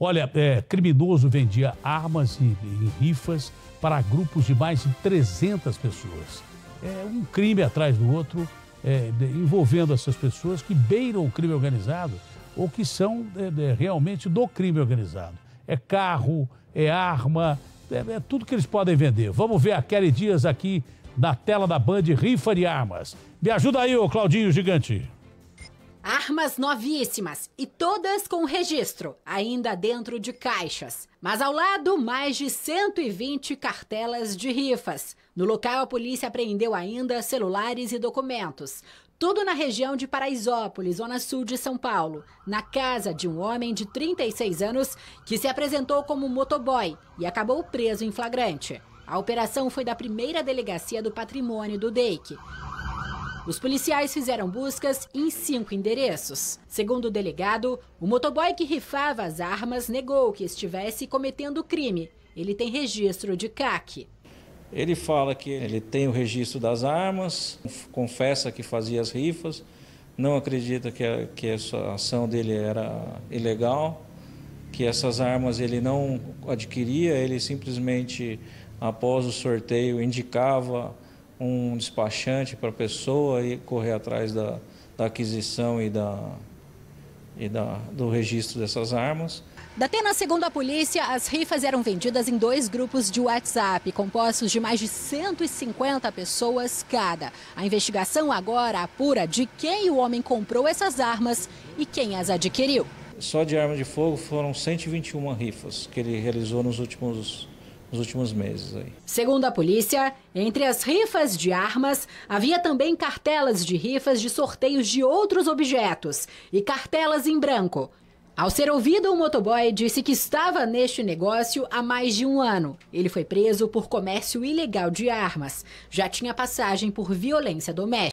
Olha, é, criminoso vendia armas e, e rifas para grupos de mais de 300 pessoas. É um crime atrás do outro, é, de, envolvendo essas pessoas que beiram o crime organizado ou que são é, realmente do crime organizado. É carro, é arma, é, é, tudo que eles podem vender. Vamos ver a Kelly Dias aqui na tela da Band Rifa de Armas. Me ajuda aí, ô Claudinho Gigante. Armas novíssimas e todas com registro, ainda dentro de caixas. Mas ao lado, mais de 120 cartelas de rifas. No local, a polícia apreendeu ainda celulares e documentos. Tudo na região de Paraisópolis, zona sul de São Paulo, na casa de um homem de 36 anos que se apresentou como motoboy e acabou preso em flagrante. A operação foi da primeira delegacia do patrimônio do DEIC. Os policiais fizeram buscas em cinco endereços. Segundo o delegado, o motoboy que rifava as armas negou que estivesse cometendo crime. Ele tem registro de CAC. Ele fala que ele tem o registro das armas, confessa que fazia as rifas, não acredita que, a, que essa ação dele era ilegal, que essas armas ele não adquiria, ele simplesmente, após o sorteio, indicava um despachante para a pessoa e correr atrás da, da aquisição e, da, e da, do registro dessas armas. Datena, segundo a polícia, as rifas eram vendidas em dois grupos de WhatsApp, compostos de mais de 150 pessoas cada. A investigação agora apura de quem o homem comprou essas armas e quem as adquiriu. Só de arma de fogo foram 121 rifas que ele realizou nos últimos nos últimos meses. Aí. Segundo a polícia, entre as rifas de armas, havia também cartelas de rifas de sorteios de outros objetos e cartelas em branco. Ao ser ouvido, o motoboy disse que estava neste negócio há mais de um ano. Ele foi preso por comércio ilegal de armas. Já tinha passagem por violência doméstica.